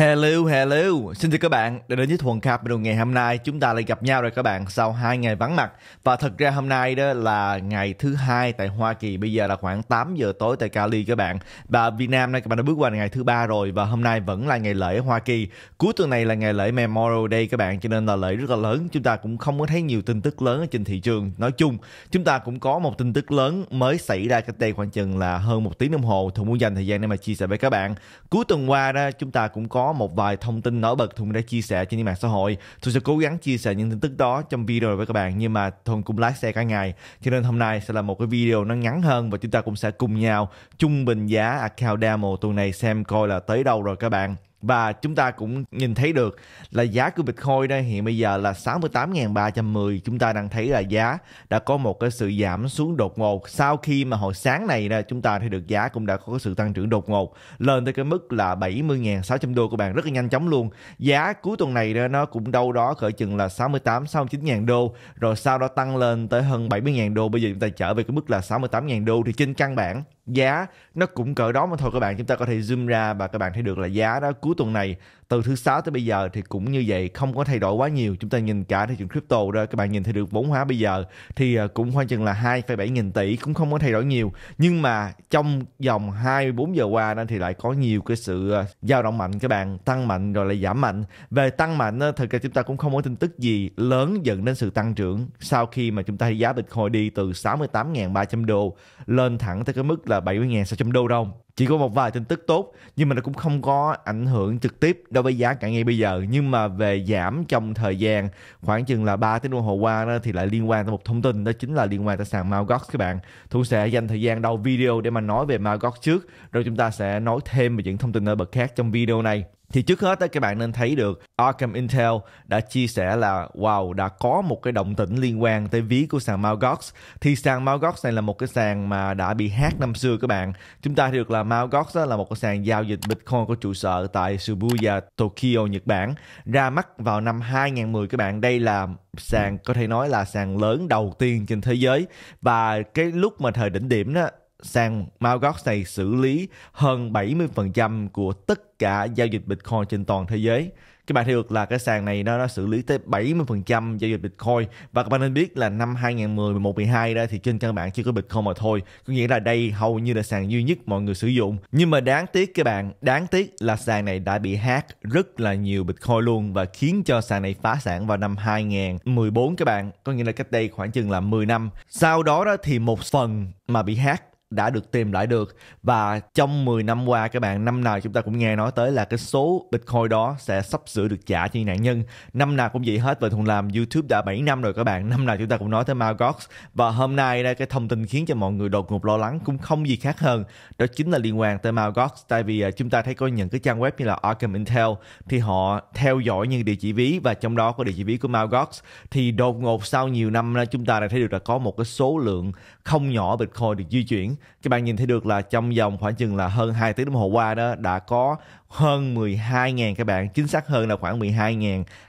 Hello, hello. Xin chào các bạn Để đến với Thuần Capital ngày hôm nay. Chúng ta lại gặp nhau rồi các bạn sau hai ngày vắng mặt. Và thật ra hôm nay đó là ngày thứ hai tại Hoa Kỳ. Bây giờ là khoảng 8 giờ tối tại Cali các bạn. Và Việt Nam nay các bạn đã bước qua ngày thứ ba rồi và hôm nay vẫn là ngày lễ ở Hoa Kỳ. Cuối tuần này là ngày lễ Memorial Day các bạn cho nên là lễ rất là lớn. Chúng ta cũng không có thấy nhiều tin tức lớn ở trên thị trường. Nói chung, chúng ta cũng có một tin tức lớn mới xảy ra cách đây khoảng chừng là hơn một tiếng đồng hồ. Thuận muốn dành thời gian để mà chia sẻ với các bạn. Cuối tuần qua đó chúng ta cũng có một vài thông tin nổi bật Thuận đã chia sẻ trên những mạng xã hội. Thuận sẽ cố gắng chia sẻ những tin tức đó trong video với các bạn nhưng mà Thuận cũng lái xe cả ngày. Cho nên hôm nay sẽ là một cái video nó ngắn hơn và chúng ta cũng sẽ cùng nhau trung bình giá account demo tuần này xem coi là tới đâu rồi các bạn và chúng ta cũng nhìn thấy được là giá của Bitcoin đây hiện bây giờ là 68.310 chúng ta đang thấy là giá đã có một cái sự giảm xuống đột ngột sau khi mà hồi sáng này đây chúng ta thấy được giá cũng đã có sự tăng trưởng đột ngột lên tới cái mức là 70.600 đô của bạn rất là nhanh chóng luôn giá cuối tuần này đó nó cũng đâu đó khởi chừng là 68 69.000 đô rồi sau đó tăng lên tới hơn 70.000 đô bây giờ chúng ta trở về cái mức là 68.000 đô thì trên căn bản giá nó cũng cỡ đó mà thôi các bạn chúng ta có thể zoom ra và các bạn thấy được là giá đó cuối tuần này từ thứ sáu tới bây giờ thì cũng như vậy không có thay đổi quá nhiều chúng ta nhìn cả thị trường crypto ra các bạn nhìn thấy được vốn hóa bây giờ thì à, cũng khoảng chừng là 2,7 nghìn tỷ cũng không có thay đổi nhiều nhưng mà trong vòng 24 giờ qua đó thì lại có nhiều cái sự à, dao động mạnh các bạn tăng mạnh rồi lại giảm mạnh về tăng mạnh thật ra chúng ta cũng không có tin tức gì lớn dẫn đến sự tăng trưởng sau khi mà chúng ta thấy giá hồi đi từ 68.300 đô lên thẳng tới cái mức là 70.600 đô đồng chỉ có một vài tin tức tốt nhưng mà nó cũng không có ảnh hưởng trực tiếp đối với giá cả ngay bây giờ nhưng mà về giảm trong thời gian khoảng chừng là 3 tiếng đồng hồ qua đó thì lại liên quan tới một thông tin đó chính là liên quan tới sàn Mt. các bạn Thu sẽ dành thời gian đầu video để mà nói về Mt. trước rồi chúng ta sẽ nói thêm về những thông tin ở bậc khác trong video này thì trước hết đó, các bạn nên thấy được Arkham Intel đã chia sẻ là wow đã có một cái động tĩnh liên quan tới ví của sàn Malgox thì sàn Malgox này là một cái sàn mà đã bị hack năm xưa các bạn chúng ta được là Malgox là một cái sàn giao dịch Bitcoin có trụ sở tại Shibuya Tokyo Nhật Bản ra mắt vào năm 2010 các bạn đây là sàn có thể nói là sàn lớn đầu tiên trên thế giới và cái lúc mà thời đỉnh điểm đó sàn Mt. này xử lý hơn 70% của tất cả giao dịch Bitcoin trên toàn thế giới. Các bạn thấy được là cái sàn này nó, nó xử lý tới 70% giao dịch Bitcoin và các bạn nên biết là năm 2010, 11, 12 đó thì trên căn bản chưa có Bitcoin mà thôi. Có nghĩa là đây hầu như là sàn duy nhất mọi người sử dụng. Nhưng mà đáng tiếc các bạn, đáng tiếc là sàn này đã bị hack rất là nhiều Bitcoin luôn và khiến cho sàn này phá sản vào năm 2014 các bạn. Có nghĩa là cách đây khoảng chừng là 10 năm. Sau đó đó thì một phần mà bị hack đã được tìm lại được và trong 10 năm qua các bạn năm nào chúng ta cũng nghe nói tới là cái số Bitcoin đó sẽ sắp sửa được trả cho nạn nhân năm nào cũng vậy hết và Thuận làm YouTube đã 7 năm rồi các bạn năm nào chúng ta cũng nói tới Margox và hôm nay đây cái thông tin khiến cho mọi người đột ngột lo lắng cũng không gì khác hơn đó chính là liên quan tới Margox tại vì à, chúng ta thấy có những cái trang web như là Arkham Intel thì họ theo dõi những địa chỉ ví và trong đó có địa chỉ ví của Margox thì đột ngột sau nhiều năm chúng ta đã thấy được là có một cái số lượng không nhỏ Bitcoin được di chuyển. Các bạn nhìn thấy được là trong vòng khoảng chừng là hơn 2 tiếng đồng hồ qua đó đã có hơn 12.000 các bạn, chính xác hơn là khoảng 12.240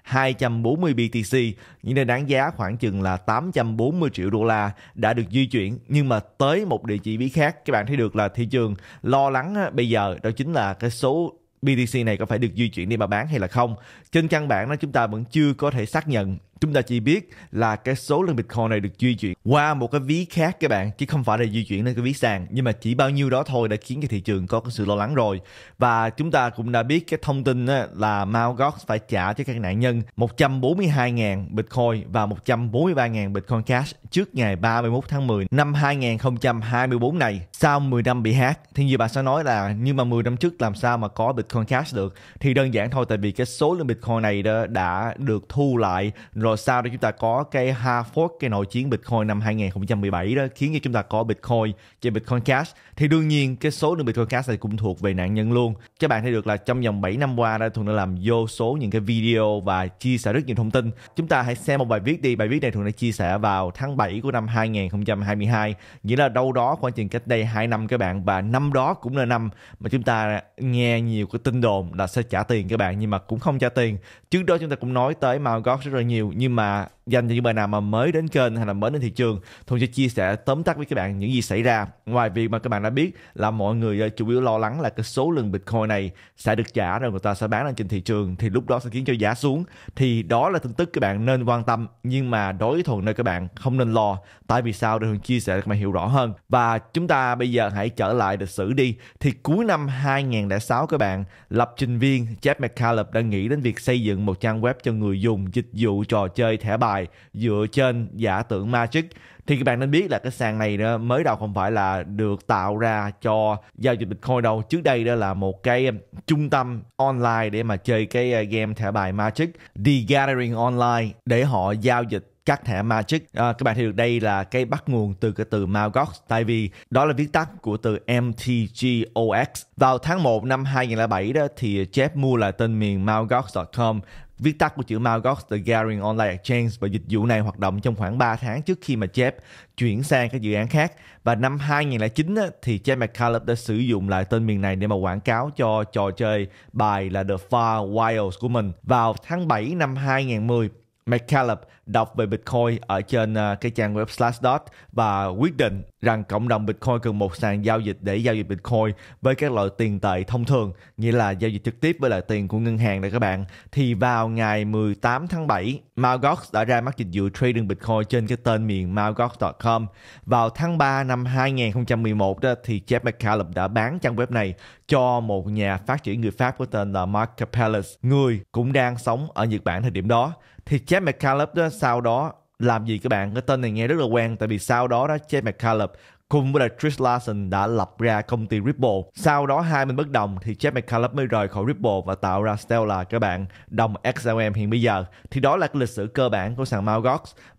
BTC, những nơi đáng giá khoảng chừng là 840 triệu đô la đã được di chuyển nhưng mà tới một địa chỉ bí khác các bạn thấy được là thị trường lo lắng bây giờ đó chính là cái số BTC này có phải được di chuyển đi mà bán hay là không. Trên căn bản đó chúng ta vẫn chưa có thể xác nhận chúng ta chỉ biết là cái số lượng bitcoin này được di chuyển qua một cái ví khác các bạn chứ không phải là di chuyển lên cái ví sàn nhưng mà chỉ bao nhiêu đó thôi đã khiến cho thị trường có cái sự lo lắng rồi và chúng ta cũng đã biết cái thông tin là Mt. Gox phải trả cho các nạn nhân 142.000 bitcoin và 143.000 bitcoin cash trước ngày 31 tháng 10 năm 2024 này sau 10 năm bị hack thì nhiều bạn sẽ nói là nhưng mà 10 năm trước làm sao mà có bitcoin cash được thì đơn giản thôi tại vì cái số lượng bitcoin này đã được thu lại rồi rồi sau đó chúng ta có cái hard fork cái nội chiến Bitcoin năm 2017 đó khiến cho chúng ta có Bitcoin trên Bitcoin Cash thì đương nhiên cái số lượng Bitcoin Cash này cũng thuộc về nạn nhân luôn các bạn thấy được là trong vòng 7 năm qua đã Thuận đã làm vô số những cái video và chia sẻ rất nhiều thông tin chúng ta hãy xem một bài viết đi bài viết này Thuận đã chia sẻ vào tháng 7 của năm 2022 nghĩa là đâu đó khoảng chừng cách đây 2 năm các bạn và năm đó cũng là năm mà chúng ta nghe nhiều cái tin đồn là sẽ trả tiền các bạn nhưng mà cũng không trả tiền trước đó chúng ta cũng nói tới mao Gox rất là nhiều nhưng mà dành cho những bạn nào mà mới đến kênh hay là mới đến thị trường thuận sẽ chia sẻ tóm tắt với các bạn những gì xảy ra ngoài việc mà các bạn đã biết là mọi người ờ, chủ yếu lo lắng là cái số lượng bitcoin này sẽ được trả rồi người ta sẽ bán lên trên thị trường thì lúc đó sẽ khiến cho giá xuống thì đó là tin tức các bạn nên quan tâm nhưng mà đối với thuận nơi các bạn không nên lo tại vì sao để thuận chia sẻ để các bạn hiểu rõ hơn và chúng ta bây giờ hãy trở lại lịch sử đi thì cuối năm 2006 các bạn lập trình viên Jeff McCallum đã nghĩ đến việc xây dựng một trang web cho người dùng dịch vụ trò chơi thẻ bài hoài dựa trên giả tưởng magic thì các bạn nên biết là cái sàn này đó mới đầu không phải là được tạo ra cho giao dịch bitcoin đâu trước đây đó là một cái trung tâm online để mà chơi cái ờ, game thẻ bài magic the gathering online để họ giao dịch các thẻ magic à, các bạn thấy được đây là cái bắt nguồn từ cái từ Malgox tại vì đó là viết tắt của từ MTGOX vào tháng 1 năm 2007 đó thì Jeff mua lại tên miền Malgox.com Viết tắt của chữ Mt. Gox The Gathering Online Exchange và dịch vụ này hoạt động trong khoảng 3 tháng trước khi mà Jeff chuyển sang các dự án khác. Và năm 2009 thì Jeff McCallum đã sử dụng lại tên miền này để mà quảng cáo cho trò chơi bài là The Far Wilds của mình. Vào tháng 7 năm 2010, McCallum đọc về Bitcoin ở trên à, cái trang web Slashdot và quyết định rằng cộng đồng Bitcoin cần một sàn giao dịch để giao dịch Bitcoin với các loại tiền tệ thông thường, nghĩa là giao dịch trực tiếp với lại tiền của ngân hàng này các bạn. Thì vào ngày 18 tháng 7, Malgox đã ra mắt dịch vụ trading Bitcoin trên cái tên miền malgox.com. Vào tháng 3 năm 2011 đó, thì Jeff McCallum đã bán trang web này cho một nhà phát triển người Pháp có tên là Mark Capellas, người cũng đang sống ở Nhật Bản thời điểm đó. Thì Chad McCallum đó, sau đó làm gì các bạn? Cái tên này nghe rất là quen tại vì sau đó đó Chad McCallum cùng với là Trish Larson đã lập ra công ty Ripple. Sau đó hai bên bất đồng thì Jeff McCullough mới rời khỏi Ripple và tạo ra Stellar các bạn, đồng XLM hiện bây giờ. Thì đó là cái lịch sử cơ bản của sàn Mt.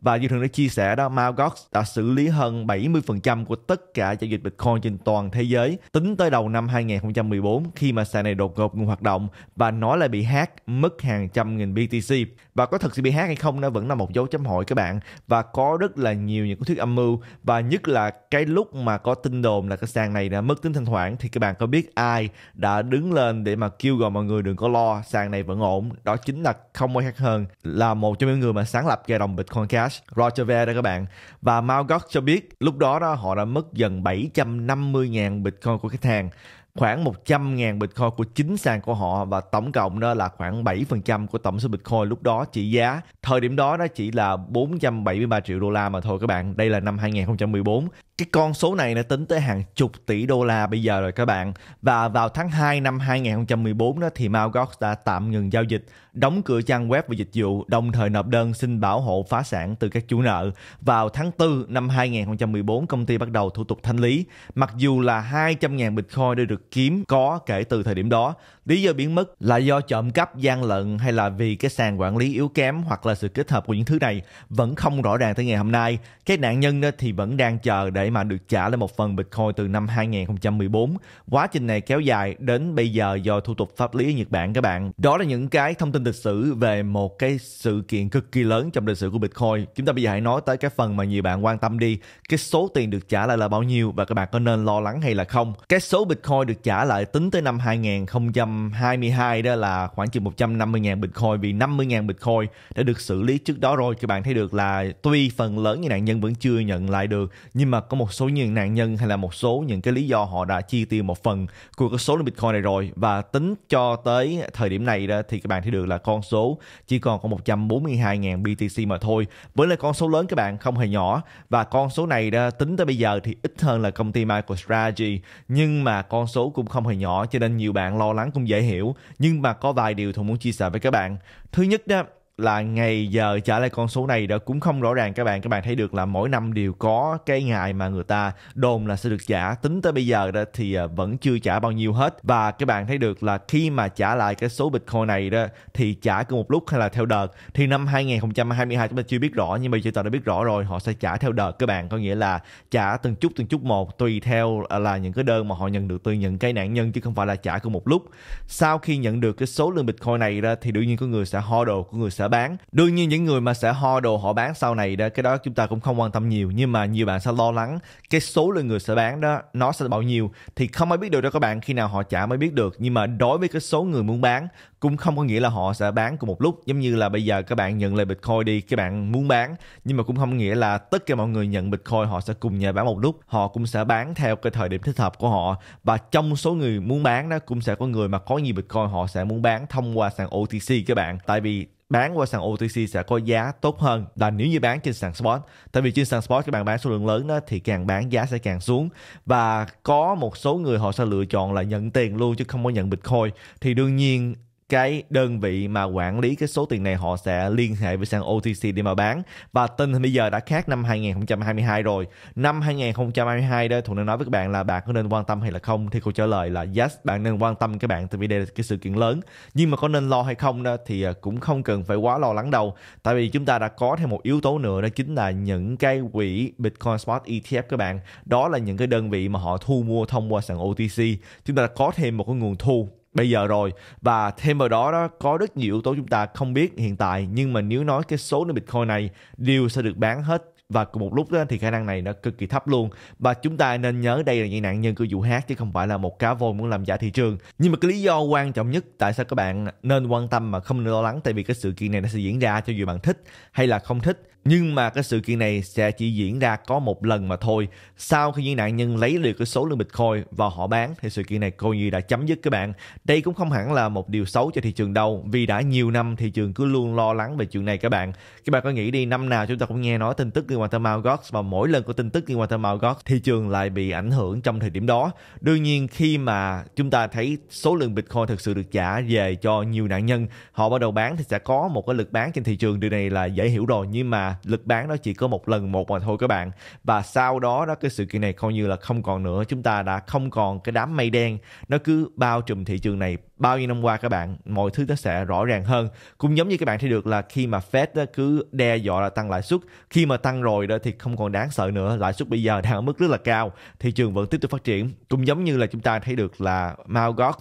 và như thường đã chia sẻ đó, Mt. đã xử lý hơn 70% của tất cả giao dịch Bitcoin trên toàn thế giới tính tới đầu năm 2014 khi mà sàn này đột ngột ngừng hoạt động và nó lại bị hack mất hàng trăm nghìn BTC. Và có thật sự bị hack hay không nó vẫn là một dấu chấm hỏi các bạn và có rất là nhiều những thuyết âm mưu và nhất là cái lúc lúc mà có tin đồn là cái sàn này đã mất tính thanh khoản thì các bạn có biết ai đã đứng lên để mà kêu gọi mọi người đừng có lo sàn này vẫn ổn đó chính là không ai khác hơn là một trong những người mà sáng lập ra đồng Bitcoin Cash Roger Ver đó các bạn và Mt. Gox cho biết lúc đó đó họ đã mất gần 750.000 Bitcoin của khách hàng khoảng 100.000 Bitcoin của chính sàn của họ và tổng cộng đó là khoảng 7% của tổng số Bitcoin lúc đó trị giá thời điểm đó nó chỉ là 473 triệu đô la mà thôi các bạn. Đây là năm 2014. Cái con số này nó tính tới hàng chục tỷ đô la bây giờ rồi các bạn. Và vào tháng 2 năm 2014 đó thì Mt. Gox đã tạm ngừng giao dịch đóng cửa trang web và dịch vụ, đồng thời nộp đơn xin bảo hộ phá sản từ các chủ nợ. Vào tháng 4 năm 2014, công ty bắt đầu thủ tục thanh lý. Mặc dù là 200.000 Bitcoin đã được kiếm có kể từ thời điểm đó, Lý do biến mất là do trộm cắp, gian lận hay là vì cái sàn quản lý yếu kém hoặc là sự kết hợp của những thứ này vẫn không rõ ràng tới ngày hôm nay. Cái nạn nhân ờ, thì vẫn đang chờ để mà được trả lại một phần Bitcoin từ năm 2014. Quá trình này kéo dài đến bây giờ do thủ tục pháp lý ở Nhật Bản các bạn. Đó là những cái thông tin lịch sử về một cái sự kiện cực kỳ lớn trong lịch sử của Bitcoin. Chúng ta bây giờ hãy nói tới cái phần mà nhiều bạn quan tâm đi. Cái số tiền được trả lại là bao nhiêu và các bạn có nên lo lắng hay là không? Cái số Bitcoin được trả lại tính tới năm 2000 2022 đó là khoảng chừng 150.000 Bitcoin vì 50.000 Bitcoin đã được xử lý trước đó rồi. Các bạn thấy được là tuy phần lớn những nạn nhân vẫn chưa nhận lại được nhưng mà có một số những nạn nhân hay là một số những cái lý do họ đã chi tiêu một phần của cái số lượng Bitcoin này rồi và tính cho tới thời điểm này đó thì các bạn thấy được là con số chỉ còn có 142.000 BTC mà thôi. Với là con số lớn các bạn không hề nhỏ và con số này đó tính tới bây giờ thì ít hơn là công ty MicroStrategy nhưng mà con số cũng không hề nhỏ cho nên nhiều bạn lo lắng cũng không dễ hiểu nhưng mà có vài điều Thuận muốn chia sẻ với các bạn. Thứ nhất đó là ngày giờ trả lại con số này đó cũng không rõ ràng các bạn các bạn thấy được là mỗi năm đều có cái ngày mà người ta đồn là sẽ được trả tính tới bây giờ đó thì à, vẫn chưa trả bao nhiêu hết và các bạn thấy được là khi mà trả lại cái số bitcoin này đó thì trả cứ một lúc hay là theo đợt thì năm 2022 chúng ta chưa biết rõ nhưng mà chúng ta đã biết rõ rồi họ sẽ trả theo đợt các bạn có nghĩa là trả từng chút từng chút một tùy theo à, là những cái đơn mà họ nhận được từ những cái nạn nhân chứ không phải là trả cứ một lúc sau khi nhận được cái số lượng bitcoin này ra thì đương nhiên có người sẽ đồ của người sẽ sẽ bán đương nhiên những người mà sẽ ho đồ họ bán sau này đó cái đó chúng ta cũng không quan tâm nhiều nhưng mà nhiều bạn sẽ lo lắng cái số lượng người sẽ bán đó nó sẽ bao nhiêu thì không ai biết được đó các bạn khi nào họ trả mới biết được nhưng mà đối với cái số người muốn bán cũng không có nghĩa là họ sẽ bán cùng một lúc giống như là bây giờ các bạn nhận lại bitcoin đi các bạn muốn bán nhưng mà cũng không nghĩa là tất cả mọi người nhận bitcoin họ sẽ cùng nhà bán một lúc họ cũng sẽ bán theo cái thời điểm thích hợp của họ và trong số người muốn bán đó cũng sẽ có người mà có nhiều bitcoin họ sẽ muốn bán thông qua sàn OTC các bạn tại vì bán qua sàn OTC sẽ có giá tốt hơn là nếu như bán trên sàn spot. Tại vì trên sàn spot các bạn bán số lượng lớn đó thì càng bán giá sẽ càng xuống và có một số người họ sẽ lựa chọn là nhận tiền luôn chứ không có nhận Bitcoin. Thì đương nhiên cái đơn vị mà quản lý cái số tiền này họ sẽ liên hệ với sàn OTC để mà bán và tình hình bây giờ đã khác năm 2022 rồi năm 2022 đây Thuận đang nói với các bạn là bạn có nên quan tâm hay là không thì câu trả lời là yes bạn nên quan tâm các bạn tại vì đây là cái sự kiện lớn nhưng mà có nên lo hay không đó thì à, cũng không cần phải quá lo lắng đâu tại vì chúng ta đã có thêm một yếu tố nữa đó chính là những cái quỹ Bitcoin Spot ETF các bạn đó là những cái đơn vị mà họ thu mua thông qua sàn OTC chúng ta đã có thêm một cái nguồn thu bây giờ rồi và thêm vào đó đó có rất nhiều yếu tố chúng ta không biết hiện tại nhưng mà nếu nói cái số lượng Bitcoin này đều sẽ được bán hết và cùng một lúc đó thì khả năng này nó cực kỳ thấp luôn và chúng ta nên nhớ đây là những nạn nhân của vụ hát chứ không phải là một cá voi muốn làm giả thị trường nhưng mà cái lý do quan trọng nhất tại sao các bạn nên quan tâm mà không nên lo lắng tại vì cái sự kiện này nó sẽ diễn ra cho dù bạn thích hay là không thích nhưng mà cái sự kiện này sẽ chỉ diễn ra có một lần mà thôi sau khi những nạn nhân lấy được cái số lượng bitcoin và họ bán thì sự kiện này coi như đã chấm dứt các bạn đây cũng không hẳn là một điều xấu cho thị trường đâu vì đã nhiều năm thị trường cứ luôn lo lắng về chuyện này các bạn các bạn có nghĩ đi năm nào chúng ta cũng nghe nói tin tức liên Guatemala Gox và mỗi lần có tin tức liên quan Guatemala Gox thị trường lại bị ảnh hưởng trong thời điểm đó. Đương nhiên khi mà chúng ta thấy số lượng Bitcoin thực sự được trả về cho nhiều nạn nhân, họ bắt đầu bán thì sẽ có một cái lực bán trên thị trường. Điều này là dễ hiểu rồi nhưng mà lực bán đó chỉ có một lần một mà thôi các bạn. Và sau đó đó cái sự kiện này coi như là không còn nữa. Chúng ta đã không còn cái đám mây đen nó cứ bao trùm thị trường này bao nhiêu năm qua các bạn mọi thứ nó sẽ rõ ràng hơn cũng giống như các bạn thấy được là khi mà Fed cứ đe dọa là tăng lãi suất khi mà tăng rồi đó thì không còn đáng sợ nữa lãi suất bây giờ đang ở mức rất là cao thị trường vẫn tiếp tục phát triển cũng giống như là chúng ta thấy được là Mt.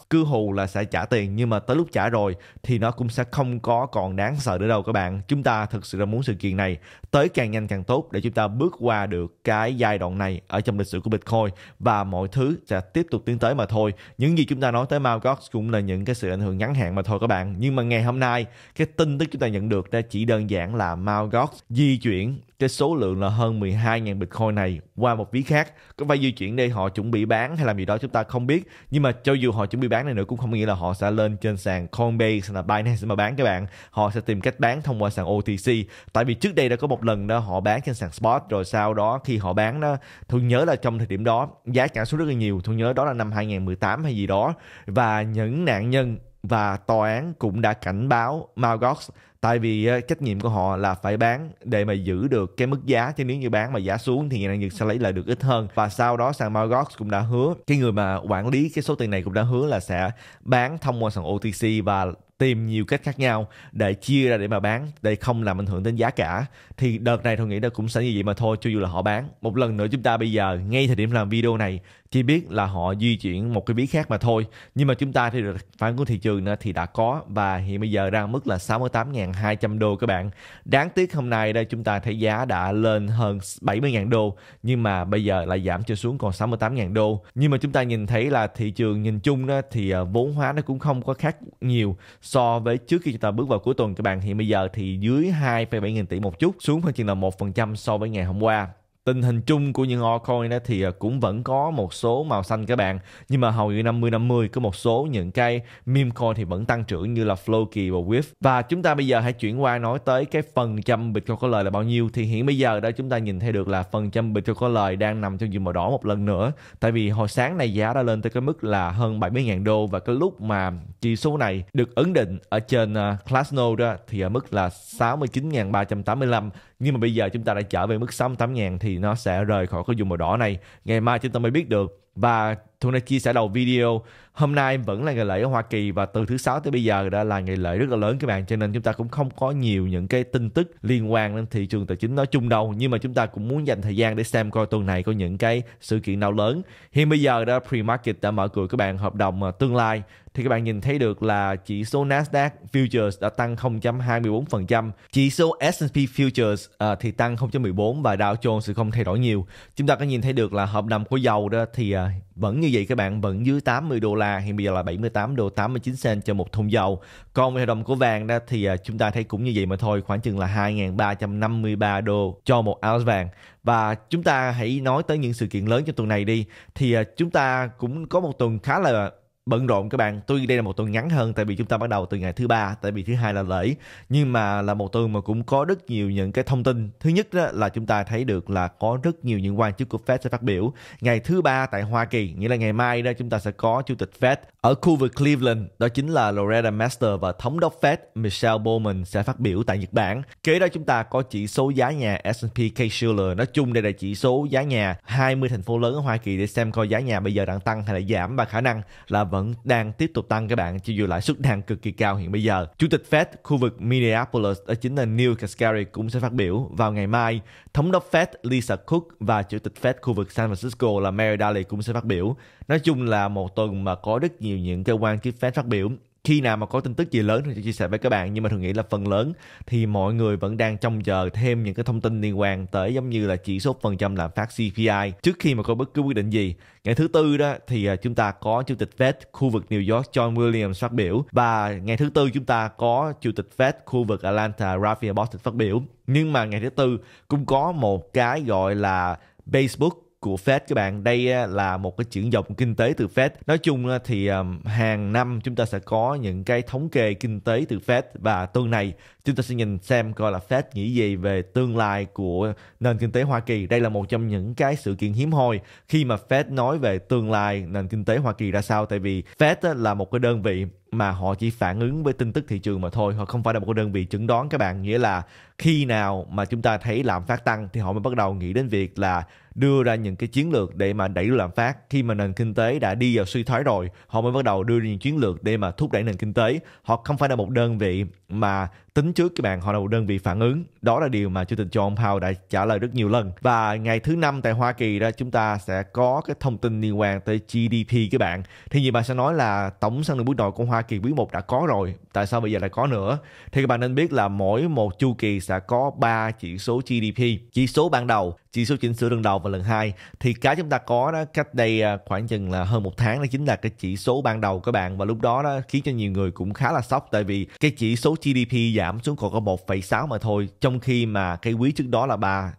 cứ hù là sẽ trả tiền nhưng mà tới lúc trả rồi thì nó cũng sẽ không có còn đáng sợ nữa đâu các bạn chúng ta thực sự là muốn sự kiện này tới càng nhanh càng tốt để chúng ta bước qua được cái giai đoạn này ở trong lịch sử của Bitcoin và mọi thứ sẽ tiếp tục tiến tới mà thôi những gì chúng ta nói tới Mt. cũng là những những cái sự ảnh hưởng ngắn hạn mà thôi các bạn nhưng mà ngày hôm nay cái tin tức chúng ta nhận được đã chỉ đơn giản là Mount Gox di chuyển cái số lượng là hơn 12.000 Bitcoin này qua một ví khác. Có phải di chuyển đây họ chuẩn bị bán hay làm gì đó chúng ta không biết. Nhưng mà cho dù họ chuẩn bị bán này nữa cũng không nghĩa là họ sẽ lên trên sàn Coinbase hay là Binance mà bán các bạn. Họ sẽ tìm cách bán thông qua sàn OTC. Tại vì trước đây đã có một lần đó họ bán trên sàn Spot rồi sau đó khi họ bán đó tôi nhớ là trong thời điểm đó giá cả xuống rất là nhiều. Tôi nhớ đó là năm 2018 hay gì đó và những nạn nhân và tòa án cũng đã cảnh báo Malgox tại vì ờ, trách nhiệm của họ là phải bán để mà giữ được cái mức giá chứ nếu như bán mà giá xuống thì ngành dược sẽ lấy lại được ít hơn và sau đó sàn Malgox cũng đã hứa cái người mà quản lý cái số tiền này cũng đã hứa là sẽ bán thông qua sàn OTC và tìm nhiều cách khác nhau để chia ra để mà bán để không làm ảnh hưởng đến giá cả thì đợt này tôi nghĩ nó cũng sẽ như vậy mà thôi cho dù là họ bán một lần nữa chúng ta bây giờ ngay thời điểm làm video này chỉ biết là họ di chuyển một cái bí khác mà thôi nhưng mà chúng ta thì phản của thị trường nữa thì đã có và hiện bây giờ đang mức là 68.200 đô các bạn đáng tiếc hôm nay đây chúng ta thấy giá đã lên hơn 70.000 đô nhưng mà bây giờ lại giảm cho xuống còn 68.000 đô nhưng mà chúng ta nhìn thấy là thị trường nhìn chung đó thì à, vốn hóa nó cũng không có khác nhiều so với trước khi chúng ta bước vào cuối tuần các bạn thì bây giờ thì dưới 2,7 nghìn tỷ một chút xuống khoảng chừng là một phần trăm so với ngày hôm qua tình hình chung của những altcoin thì à, cũng vẫn có một số màu xanh các bạn nhưng mà hầu như 50 50 có một số những cái meme coin thì vẫn tăng trưởng như là Floki và Whip và chúng ta bây giờ hãy chuyển qua nói tới cái phần trăm Bitcoin có lời là bao nhiêu thì hiện bây giờ đó chúng ta nhìn thấy được là phần trăm Bitcoin có lời đang nằm trong vùng màu đỏ một lần nữa tại vì hồi sáng này giá đã lên tới cái mức là hơn 70.000 đô và cái lúc mà chỉ số này được ấn định ở trên uh, à, Glassnode đó thì ở mức là 69.385 nhưng mà bây giờ chúng ta đã trở về mức 68.000 thì thì nó sẽ rời khỏi cái vùng màu đỏ này ngày mai chúng ta mới biết được và Thu Nay chia sẻ đầu video, hôm nay vẫn là ngày lễ ở Hoa Kỳ và từ thứ sáu tới bây giờ đã là ngày lễ rất là lớn các bạn cho nên chúng ta cũng không có nhiều những cái tin tức liên quan đến thị trường tài chính nói chung đâu nhưng mà chúng ta cũng muốn dành thời gian để xem coi tuần này có những cái sự kiện nào lớn. Hiện bây giờ đã pre-market đã mở cửa các bạn hợp đồng ờ, tương lai thì các bạn nhìn thấy được là chỉ số Nasdaq Futures đã tăng 0.24%, chỉ số S&P Futures uh, thì tăng 0.14 và Dow Jones thì không thay đổi nhiều. Chúng ta có nhìn thấy được là hợp đồng của dầu đó thì uh, trời vẫn như vậy các bạn vẫn dưới 80 đô la hiện bây giờ là 78 đô 89 sen cho một thùng dầu còn về hợp đồng của vàng đó thì à, chúng ta thấy cũng như vậy mà thôi khoảng chừng là 2.353 đô cho một ounce vàng và chúng ta hãy nói tới những sự kiện lớn trong tuần này đi thì à, chúng ta cũng có một tuần khá là bận rộn các bạn tuy đây là một tuần ngắn hơn tại vì chúng ta bắt đầu từ ngày thứ ba tại vì thứ hai là lễ nhưng mà là một tuần mà cũng có rất nhiều những cái thông tin thứ nhất đó là chúng ta thấy được là có rất nhiều những quan chức của Fed sẽ phát biểu ngày thứ ba tại Hoa Kỳ nghĩa là ngày mai đó chúng ta sẽ có chủ tịch Fed ở khu vực Cleveland đó chính là Loretta Master và thống đốc Fed Michelle Bowman sẽ phát biểu tại Nhật Bản kế đó chúng ta có chỉ số giá nhà S&P Casual nói chung đây là chỉ số giá nhà 20 thành phố lớn ở Hoa Kỳ để xem coi giá nhà bây giờ đang tăng hay là giảm và khả năng là vẫn đang tiếp tục tăng các bạn cho dù lãi suất đang cực kỳ cao hiện bây giờ. Chủ tịch Fed khu vực Minneapolis ở chính là Neil Cascari cũng sẽ phát biểu vào ngày mai. Thống đốc Fed Lisa Cook và chủ tịch Fed khu vực San Francisco là Mary Daly cũng sẽ phát biểu. Nói chung là một tuần mà có rất nhiều những cơ quan chức Fed phát biểu khi nào mà có tin tức gì lớn thì chia sẻ với các bạn nhưng mà thường nghĩ là phần lớn thì mọi người vẫn đang trông chờ thêm những cái thông tin liên quan tới giống như là chỉ số phần trăm lạm phát CPI trước khi mà có bất cứ quyết định gì ngày thứ tư đó thì à, chúng ta có chủ tịch Fed khu vực New York John Williams phát biểu và ngày thứ tư chúng ta có chủ tịch Fed khu vực Atlanta rafael Bostic phát biểu nhưng mà ngày thứ tư cũng có một cái gọi là Facebook của Fed các bạn. Đây à, là một cái chuyển dòng kinh tế từ Fed. Nói chung à, thì à, hàng năm chúng ta sẽ có những cái thống kê kinh tế từ Fed và tuần này chúng ta sẽ nhìn xem coi là Fed nghĩ gì về tương lai của nền kinh tế Hoa Kỳ. Đây là một trong những cái sự kiện hiếm hoi khi mà Fed nói về tương lai nền kinh tế Hoa Kỳ ra sao tại vì Fed là một cái đơn vị mà họ chỉ phản ứng với tin tức thị trường mà thôi họ không phải là một đơn vị chẩn đoán các bạn nghĩa là khi nào mà chúng ta thấy lạm phát tăng thì họ mới bắt đầu nghĩ đến việc là đưa ra những cái chiến lược để mà đẩy lạm phát khi mà nền kinh tế đã đi vào suy thoái rồi họ mới bắt đầu đưa ra những chiến lược để mà thúc đẩy nền kinh tế họ không phải là một đơn vị mà tính trước các bạn họ là một đơn vị phản ứng đó là điều mà chủ tịch John Powell đã trả lời rất nhiều lần và ngày thứ năm tại Hoa Kỳ đó chúng ta sẽ có cái thông tin liên quan tới GDP các bạn thì gì bạn sẽ nói là tổng sản lượng bước đầu của Hoa kỳ quý 1 đã có rồi, tại sao bây giờ lại có nữa? Thì các bạn nên biết là mỗi một chu kỳ sẽ có 3 chỉ số GDP, chỉ số ban đầu, chỉ số chỉnh sửa lần đầu và lần hai. Thì cái chúng ta có đó cách đây à, khoảng chừng là hơn một tháng đó chính là cái chỉ số ban đầu các bạn và lúc đó đó khiến cho nhiều người cũng khá là sốc tại vì cái chỉ số GDP giảm xuống còn có 1,6 mà thôi, trong khi mà cái quý trước đó là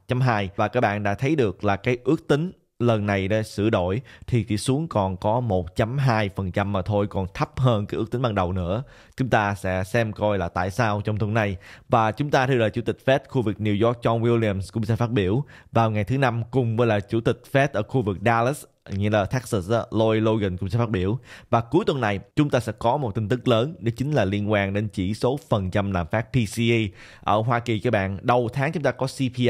3.2 và các bạn đã thấy được là cái ước tính lần này đã sửa đổi thì chỉ xuống còn có 1.2% mà thôi còn thấp hơn cái ước tính ban đầu nữa. Chúng ta sẽ xem coi là tại sao trong tuần này và chúng ta thì là Chủ tịch Fed khu vực New York John Williams cũng sẽ phát biểu vào ngày thứ năm cùng với là Chủ tịch Fed ở khu vực Dallas như là Texas đó, Lloyd Logan cũng sẽ phát biểu và cuối tuần này chúng ta sẽ có một tin tức lớn đó chính là liên quan đến chỉ số phần trăm làm phát PCE ở Hoa Kỳ các bạn đầu tháng chúng ta có CPI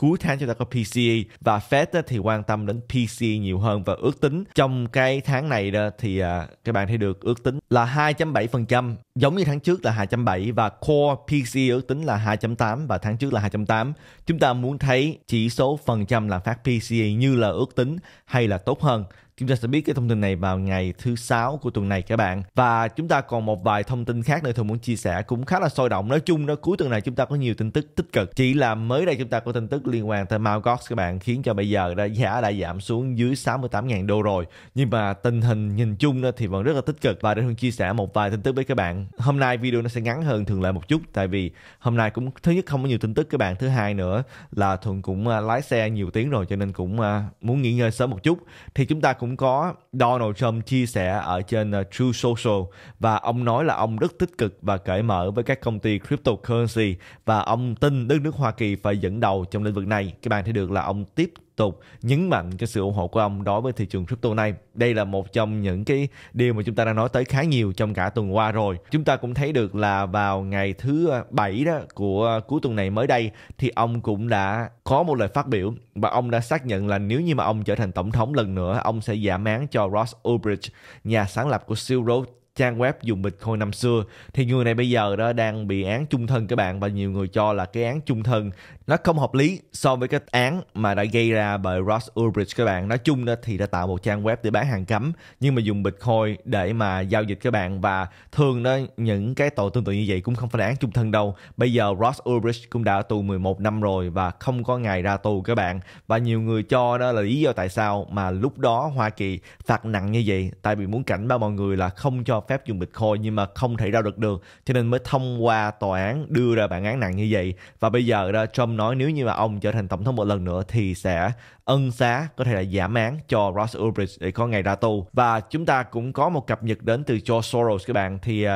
cuối tháng chúng ta có PCE và Fed thì quan tâm đến PCE nhiều hơn và ước tính trong cái tháng này đó thì à, các bạn thấy được ước tính là 2.7% giống như tháng trước là 2.7 và Core PCE ước tính là 2.8 và tháng trước là 2.8. Chúng ta muốn thấy chỉ số phần trăm lạm phát PCE như là ước tính hay là tốt hơn. Chúng ta sẽ biết cái thông tin này vào ngày thứ sáu của tuần này các bạn. Và chúng ta còn một vài thông tin khác nữa thường muốn chia sẻ cũng khá là sôi động. Nói chung đó cuối tuần này chúng ta có nhiều tin tức tích cực. Chỉ là mới đây chúng ta có tin tức liên quan tới Mt. các bạn khiến cho bây giờ đã giá đã giảm xuống dưới 68.000 đô rồi. Nhưng mà tình hình nhìn chung đó thì vẫn rất là tích cực và để hương chia sẻ một vài tin tức với các bạn hôm nay video nó sẽ ngắn hơn thường lệ một chút tại vì hôm nay cũng thứ nhất không có nhiều tin tức các bạn thứ hai nữa là thuận cũng à, lái xe nhiều tiếng rồi cho nên cũng à, muốn nghỉ ngơi sớm một chút thì chúng ta cũng có Donald Trump chia sẻ ở trên à, True Social và ông nói là ông rất tích cực và cởi mở với các công ty cryptocurrency và ông tin đất nước Hoa Kỳ phải dẫn đầu trong lĩnh vực này các bạn thấy được là ông tiếp tục nhấn mạnh cái sự ủng hộ của ông đối với thị trường crypto này. Đây là một trong những cái điều mà chúng ta đã nói tới khá nhiều trong cả tuần qua rồi. Chúng ta cũng thấy được là vào ngày thứ ờ, bảy đó của cuối tuần này mới đây thì ông cũng đã có một lời phát biểu và ông đã xác nhận là nếu như mà ông trở thành tổng thống lần nữa, ông sẽ giảm án cho Ross Ulbricht, nhà sáng lập của Silk Road trang web dùng Bitcoin năm xưa thì người này bây giờ đó đang bị án chung thân các bạn và nhiều người cho là cái án chung thân nó không hợp lý so với cái án mà đã gây ra bởi Ross Ulbricht các bạn nói chung đó thì đã tạo một trang web để bán hàng cấm nhưng mà dùng Bitcoin để mà giao dịch các bạn và thường đó những cái tội tương tự như vậy cũng không phải là án chung thân đâu bây giờ Ross Ulbricht cũng đã ở tù 11 năm rồi và không có ngày ra tù các bạn và nhiều người cho đó là lý do tại sao mà lúc đó Hoa Kỳ phạt nặng như vậy tại vì muốn cảnh báo mọi người là không cho phép dùng Bitcoin nhưng mà không thể ra được được, cho nên mới thông qua tòa án đưa ra bản án nặng như vậy và bây giờ đó Trump nói nếu như mà ông trở thành tổng thống một lần nữa thì sẽ ân xá có thể là giảm án cho Ross Ulbricht để có ngày ra tù và chúng ta cũng có một cập nhật đến từ George Soros các bạn thì uh,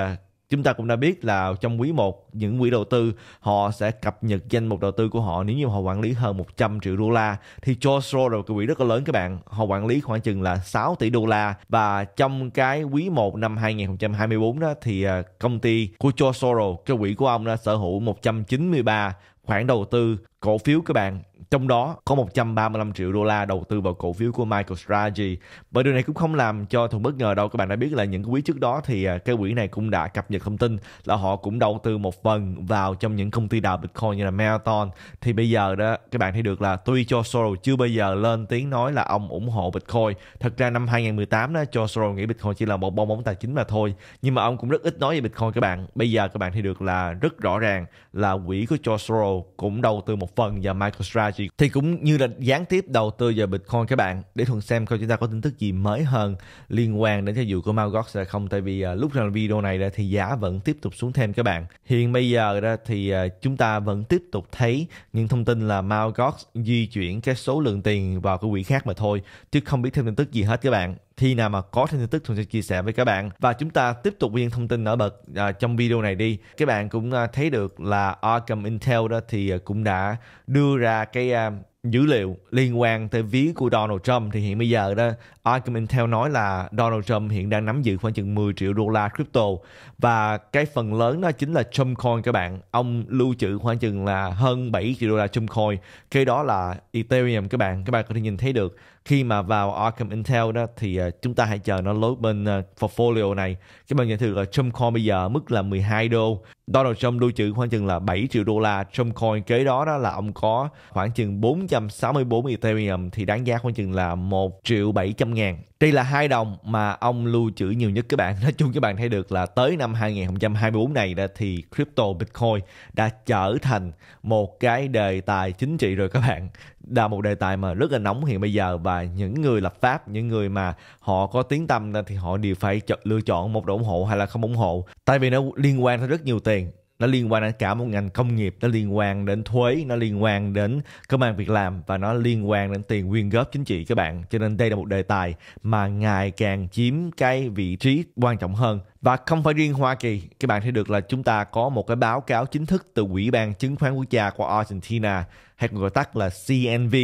chúng ta cũng đã biết là trong quý 1 những quỹ đầu tư họ sẽ cập nhật danh mục đầu tư của họ nếu như họ quản lý hơn 100 triệu đô la thì George Soros là một quỹ rất là lớn các bạn họ quản lý khoảng chừng là 6 tỷ đô la và trong cái quý 1 năm 2024 đó thì à, công ty của George Soros cái quỹ của ông đã sở hữu 193 khoản đầu tư cổ phiếu các bạn trong đó có 135 triệu đô la đầu tư vào cổ phiếu của Michael MicroStrategy và điều này cũng không làm cho thùng bất ngờ đâu các bạn đã biết là những quý trước đó thì à, cái quỹ này cũng đã cập nhật thông tin là họ cũng đầu tư một phần vào trong những công ty đào Bitcoin như là Marathon thì bây giờ đó các bạn thấy được là tuy cho Soros chưa bao giờ lên tiếng nói là ông ủng hộ Bitcoin thật ra năm 2018 đó cho Soros nghĩ Bitcoin chỉ là một bong bóng tài chính mà thôi nhưng mà ông cũng rất ít nói về Bitcoin các bạn bây giờ các bạn thấy được là rất rõ ràng là quỹ của cho Soros cũng đầu tư một phần vào MicroStrategy thì cũng như là gián tiếp đầu tư vào Bitcoin các bạn để Thuận xem coi chúng ta có tin tức gì mới hơn liên quan đến cái vụ của Malgox hay không tại vì à, lúc ra video này thì giá vẫn tiếp tục xuống thêm các bạn hiện bây giờ ra thì à, chúng ta vẫn tiếp tục thấy những thông tin là Malgox di chuyển cái số lượng tiền vào cái quỹ khác mà thôi chứ không biết thêm tin tức gì hết các bạn khi nào mà có thêm tin tức thường sẽ chia sẻ với các bạn và chúng ta tiếp tục những thông tin nổi bật à, trong video này đi các bạn cũng à, thấy được là Arkham Intel đó thì à, cũng đã đưa ra cái à, dữ liệu liên quan tới ví của Donald Trump thì hiện bây giờ đó Arkham Intel nói là Donald Trump hiện đang nắm giữ khoảng chừng 10 triệu đô la crypto và cái phần lớn đó chính là Trump coin các bạn. Ông lưu trữ khoảng chừng là hơn 7 triệu đô la Trump coin. Cái đó là Ethereum các bạn. Các bạn có thể nhìn thấy được khi mà vào Arkham Intel đó thì à, chúng ta hãy chờ nó lối bên à, portfolio này. Các bạn nhận thấy là Trump coin bây giờ mức là 12 đô. Donald Trump lưu trữ khoảng chừng là 7 triệu đô la Trump coin. Kế đó đó là ông có khoảng chừng 464 Ethereum thì đáng giá khoảng chừng là 1 triệu 700 ngàn. Đây là hai đồng mà ông lưu trữ nhiều nhất các bạn. Nói chung các bạn thấy được là tới năm 2024 này đó thì crypto Bitcoin đã trở thành một cái đề tài chính trị rồi các bạn. Là một đề tài mà rất là nóng hiện bây giờ và những người lập pháp, những người mà họ có tiếng tâm thì họ đều phải lựa chọn một độ ủng hộ hay là không ủng hộ. Tại vì nó liên quan tới rất nhiều tiền nó liên quan đến cả một ngành công nghiệp nó liên quan đến thuế nó liên quan đến công an việc làm và nó liên quan đến tiền quyên góp chính trị các bạn cho nên đây là một đề tài mà ngày càng chiếm cái vị trí quan trọng hơn và không phải riêng Hoa Kỳ các bạn thấy được là chúng ta có một cái báo cáo chính thức từ Ủy ban chứng khoán quốc gia của Argentina hay còn gọi tắt là CNV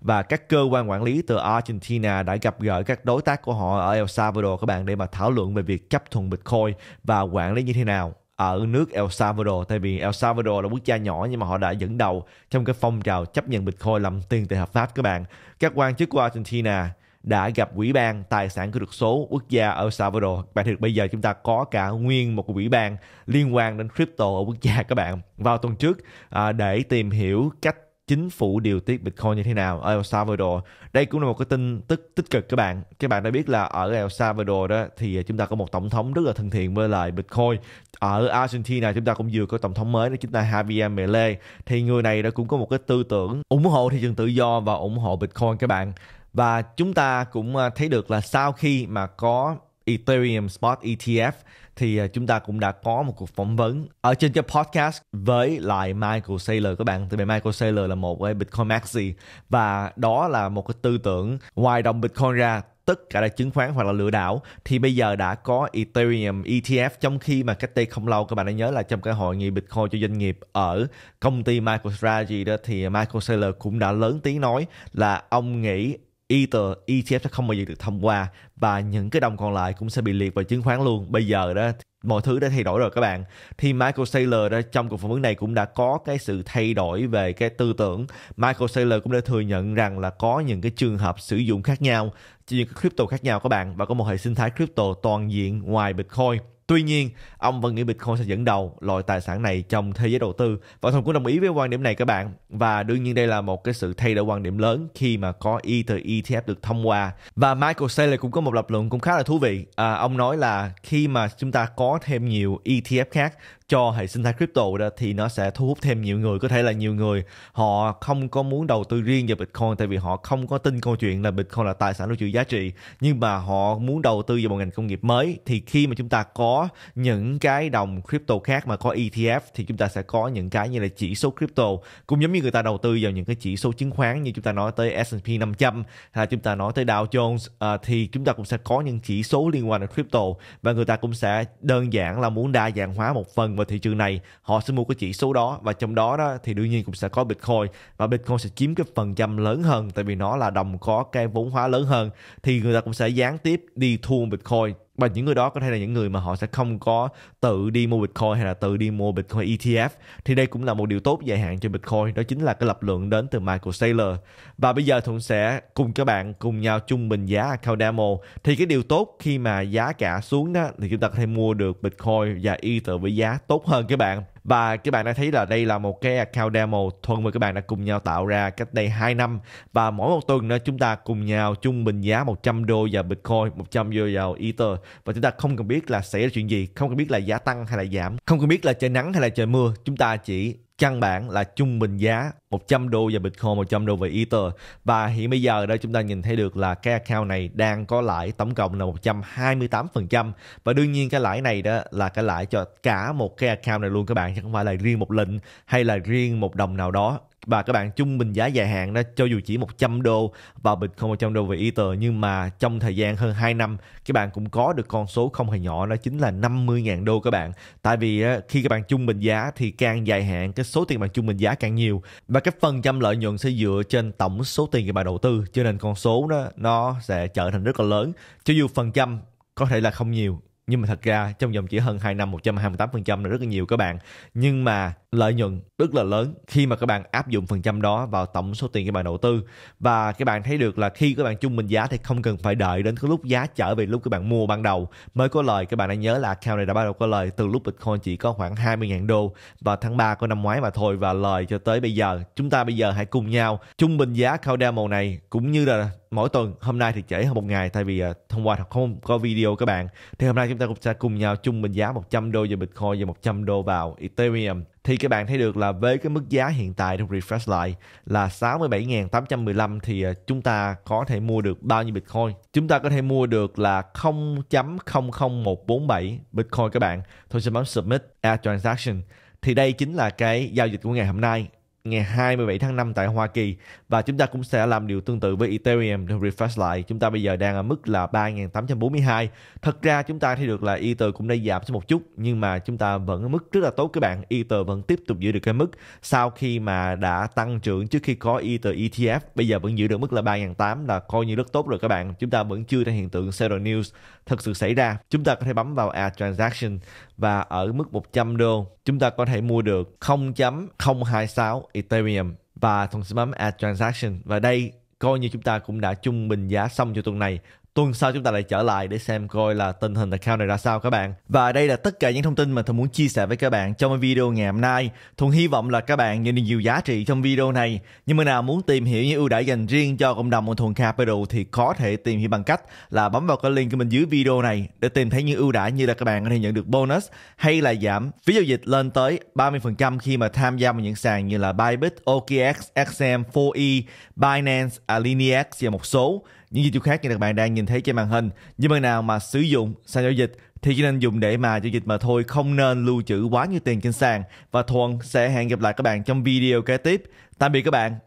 và các cơ quan quản lý từ Argentina đã gặp gỡ các đối tác của họ ở El Salvador các bạn để mà thảo luận về việc chấp thuận Bitcoin và quản lý như thế nào ở nước El Salvador tại vì El Salvador là quốc gia nhỏ nhưng mà họ đã dẫn đầu trong cái phong trào chấp nhận Bitcoin làm tiền tệ hợp pháp các bạn. Các quan chức của Argentina đã gặp quỹ ban tài sản kỹ thuật số quốc gia ở Salvador. Bạn thực bây giờ chúng ta có cả nguyên một quỹ ban liên quan đến crypto ở quốc gia các bạn. Vào tuần trước à, để tìm hiểu cách chính phủ điều tiết Bitcoin như thế nào ở El Salvador. Đây cũng là một cái tin tức tích cực các bạn. Các bạn đã biết là ở El Salvador đó thì chúng ta có một tổng thống rất là thân thiện với lại Bitcoin. Ở Argentina chúng ta cũng vừa có tổng thống mới đó chính là Javier Milei. Thì người này đã cũng có một cái tư tưởng ủng hộ thị trường tự do và ủng hộ Bitcoin các bạn. Và chúng ta cũng à, thấy được là sau khi mà có Ethereum Spot ETF thì à, chúng ta cũng đã có một cuộc phỏng vấn ở trên cái podcast với lại Michael Saylor các bạn. Tại vì Michael Saylor là một cái Bitcoin maxi và đó là một cái tư tưởng ngoài đồng Bitcoin ra tất cả là chứng khoán hoặc là lừa đảo thì bây giờ đã có Ethereum ETF trong khi mà cách đây không lâu các bạn đã nhớ là trong cái hội nghị Bitcoin cho doanh nghiệp ở công ty MicroStrategy đó thì Michael Saylor cũng đã lớn tiếng nói là ông nghĩ Ether, ETF sẽ không bao giờ được thông qua và những cái đồng còn lại cũng sẽ bị liệt vào chứng khoán luôn. Bây giờ đó mọi thứ đã thay đổi rồi các bạn. Thì Michael Saylor đã trong cuộc phỏng vấn này cũng đã có cái sự thay đổi về cái tư tưởng. Michael Saylor cũng đã thừa nhận rằng là có những cái trường hợp sử dụng khác nhau những cái crypto khác nhau các bạn và có một hệ sinh thái crypto toàn diện ngoài Bitcoin Tuy nhiên, ông vẫn nghĩ Bitcoin sẽ dẫn đầu loại tài sản này trong thế giới đầu tư. Và Thùng cũng đồng ý với quan điểm này các bạn. Và đương nhiên đây là một cái sự thay đổi quan điểm lớn khi mà có Ether ETF được thông qua. Và Michael Saylor cũng có một lập luận cũng khá là thú vị. À, ông nói là khi mà chúng ta có thêm nhiều ETF khác cho hệ sinh thái crypto đó thì nó sẽ thu hút thêm nhiều người có thể là nhiều người họ không có muốn đầu tư riêng vào bitcoin tại vì họ không có tin câu chuyện là bitcoin là tài sản lưu trữ giá trị nhưng mà họ muốn đầu tư vào một ngành công nghiệp mới thì khi mà chúng ta có những cái đồng crypto khác mà có ETF thì chúng ta sẽ có những cái như là chỉ số crypto cũng giống như người ta đầu tư vào những cái chỉ số chứng khoán như chúng ta nói tới S&P 500 hay là chúng ta nói tới Dow Jones uh, thì chúng ta cũng sẽ có những chỉ số liên quan đến crypto và người ta cũng sẽ đơn giản là muốn đa dạng hóa một phần vào thị trường này họ sẽ mua cái chỉ số đó và trong đó đó thì đương nhiên cũng sẽ có Bitcoin và Bitcoin sẽ chiếm cái phần trăm lớn hơn tại vì nó là đồng có cái vốn hóa lớn hơn thì người ta cũng sẽ gián tiếp đi thu Bitcoin và những người đó có thể là những người mà họ sẽ không có tự đi mua Bitcoin hay là tự đi mua Bitcoin ETF thì đây cũng là một điều tốt dài hạn cho Bitcoin đó chính là cái lập luận đến từ Michael Saylor và bây giờ Thuận sẽ cùng các bạn cùng nhau trung bình giá Cardano thì cái điều tốt khi mà giá cả xuống đó thì chúng ta có thể mua được Bitcoin và Ether với giá tốt hơn các bạn và các bạn đã thấy là đây là một cái account demo thuần và các bạn đã cùng nhau tạo ra cách đây 2 năm và mỗi một tuần nữa chúng ta cùng nhau trung bình giá 100 đô vào Bitcoin, 100 đô vào Ether và chúng ta không cần biết là xảy ra chuyện gì, không cần biết là giá tăng hay là giảm, không cần biết là trời nắng hay là trời mưa, chúng ta chỉ căn bản là trung bình giá 100 đô về Bitcoin, 100 đô về Ether. Và hiện bây giờ đó chúng ta nhìn thấy được là cái account này đang có lãi tổng cộng là 128%. Và đương nhiên cái lãi này đó là cái lãi cho cả một cái account này luôn các bạn. Chứ không phải là riêng một lệnh hay là riêng một đồng nào đó và các bạn trung bình giá dài hạn đó cho dù chỉ 100 đô vào Bitcoin 100 đô về Ether nhưng mà trong thời gian hơn 2 năm các bạn cũng có được con số không hề nhỏ đó chính là 50.000 đô các bạn. Tại vì khi các bạn trung bình giá thì càng dài hạn cái số tiền bạn trung bình giá càng nhiều và cái phần trăm lợi nhuận sẽ dựa trên tổng số tiền các bạn đầu tư cho nên con số đó nó sẽ trở thành rất là lớn. Cho dù phần trăm có thể là không nhiều nhưng mà thật ra trong vòng chỉ hơn 2 năm 128% là rất là nhiều các bạn. Nhưng mà lợi nhuận rất là lớn khi mà các bạn áp dụng phần trăm đó vào tổng số tiền các bạn đầu tư và các bạn thấy được là khi các bạn trung bình giá thì không cần phải đợi đến cái lúc giá trở về lúc các bạn mua ban đầu mới có lời các bạn đã nhớ là account này đã bắt đầu có lời từ lúc Bitcoin chỉ có khoảng 20.000 đô vào tháng 3 của năm ngoái mà thôi và lời cho tới bây giờ chúng ta bây giờ hãy cùng nhau trung bình giá account demo này cũng như là mỗi tuần hôm nay thì trễ hơn một ngày tại vì uh, hôm qua không có video các bạn thì hôm nay chúng ta cũng sẽ cùng nhau trung bình giá 100 đô về Bitcoin và 100 đô vào Ethereum thì các bạn thấy được là với cái mức giá hiện tại được refresh lại là 67.815 thì à, chúng ta có thể mua được bao nhiêu Bitcoin? Chúng ta có thể mua được là 0.00147 Bitcoin các bạn. Thôi sẽ bấm submit a transaction. Thì đây chính là cái giao dịch của ngày hôm nay ngày 27 tháng 5 tại Hoa Kỳ và chúng ta cũng sẽ làm điều tương tự với Ethereum để refresh lại. Chúng ta bây giờ đang ở mức là 3.842. Thật ra chúng ta thấy được là Ether cũng đã giảm xuống một chút nhưng mà chúng ta vẫn ở mức rất là tốt các bạn. Ether vẫn tiếp tục giữ được cái mức sau khi mà đã tăng trưởng trước khi có Ether ETF bây giờ vẫn giữ được mức là 3.800 là coi như rất tốt rồi các bạn. Chúng ta vẫn chưa thấy hiện tượng zero news thực sự xảy ra chúng ta có thể bấm vào add transaction và ở mức 100 đô chúng ta có thể mua được 0.026 Ethereum và thông sẽ bấm add transaction và đây coi như chúng ta cũng đã trung bình giá xong cho tuần này tuần sau chúng ta lại trở lại để xem coi là tình hình account này ra sao các bạn và đây là tất cả những thông tin mà tôi muốn chia sẻ với các bạn trong video ngày hôm nay Thuận hy vọng là các bạn nhận được nhiều giá trị trong video này nhưng mà nào muốn tìm hiểu những ưu đãi dành riêng cho cộng đồng của Thuận Capital thì có thể tìm hiểu bằng cách là bấm vào cái link của mình dưới video này để tìm thấy những ưu đãi như là các bạn có thể nhận được bonus hay là giảm phí giao dịch lên tới 30% khi mà tham gia vào những sàn như là Bybit, OKX, XM, 4E, Binance, Alinex và một số những di khác như các bạn đang nhìn thấy trên màn hình. Nhưng bạn nào mà sử dụng sàn giao dịch thì chỉ nên dùng để mà giao dịch mà thôi, không nên lưu trữ quá nhiều tiền trên sàn. Và thuận sẽ hẹn gặp lại các bạn trong video kế tiếp. Tạm biệt các bạn.